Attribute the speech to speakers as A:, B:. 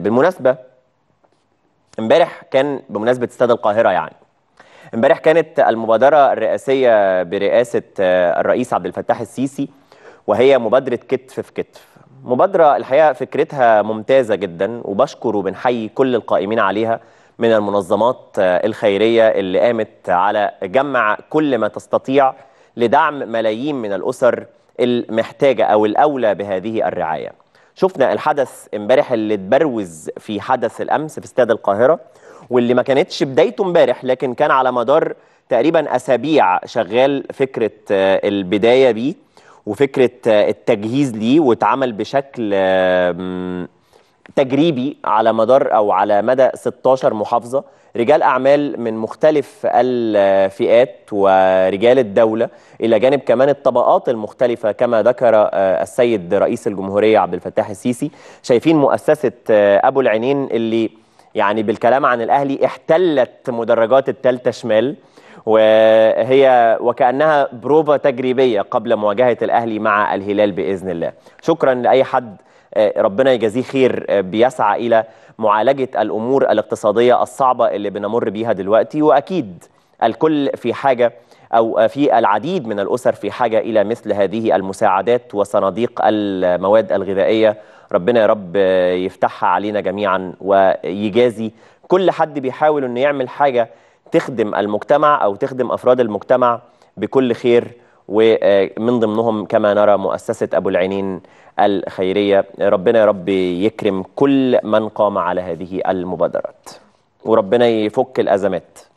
A: بالمناسبه امبارح كان بمناسبه استاد القاهره يعني امبارح كانت المبادره الرئاسيه برئاسه آه، الرئيس عبد الفتاح السيسي وهي مبادره كتف في كتف مبادره الحقيقه فكرتها ممتازه جدا وبشكر وبنحيي كل القائمين عليها من المنظمات آه، الخيريه اللي قامت على جمع كل ما تستطيع لدعم ملايين من الاسر المحتاجه او الاولى بهذه الرعايه شفنا الحدث امبارح اللي اتبروز في حدث الامس في استاد القاهره واللي ما كانتش بدايته امبارح لكن كان على مدار تقريبا اسابيع شغال فكره آه، البدايه بيه وفكره آه، التجهيز ليه واتعمل بشكل آه، تجريبي على مدار او على مدى 16 محافظه رجال اعمال من مختلف الفئات ورجال الدوله الى جانب كمان الطبقات المختلفه كما ذكر آه، السيد رئيس الجمهوريه عبد الفتاح السيسي شايفين مؤسسه آه، ابو العينين اللي يعني بالكلام عن الاهلي احتلت مدرجات الثالثه شمال وهي وكانها بروفا تجريبيه قبل مواجهه الاهلي مع الهلال باذن الله شكرا لاي حد آه، ربنا يجازيه خير آه، بيسعى إلى معالجة الأمور الاقتصادية الصعبة اللي بنمر بيها دلوقتي وأكيد الكل في حاجة أو في العديد من الأسر في حاجة إلى مثل هذه المساعدات وصناديق المواد الغذائية ربنا يا رب آه، يفتحها علينا جميعا ويجازي كل حد بيحاول أنه يعمل حاجة تخدم المجتمع أو تخدم أفراد المجتمع بكل خير ومن ضمنهم كما نرى مؤسسة أبو العينين الخيرية ربنا يا رب يكرم كل من قام على هذه المبادرات وربنا يفك الأزمات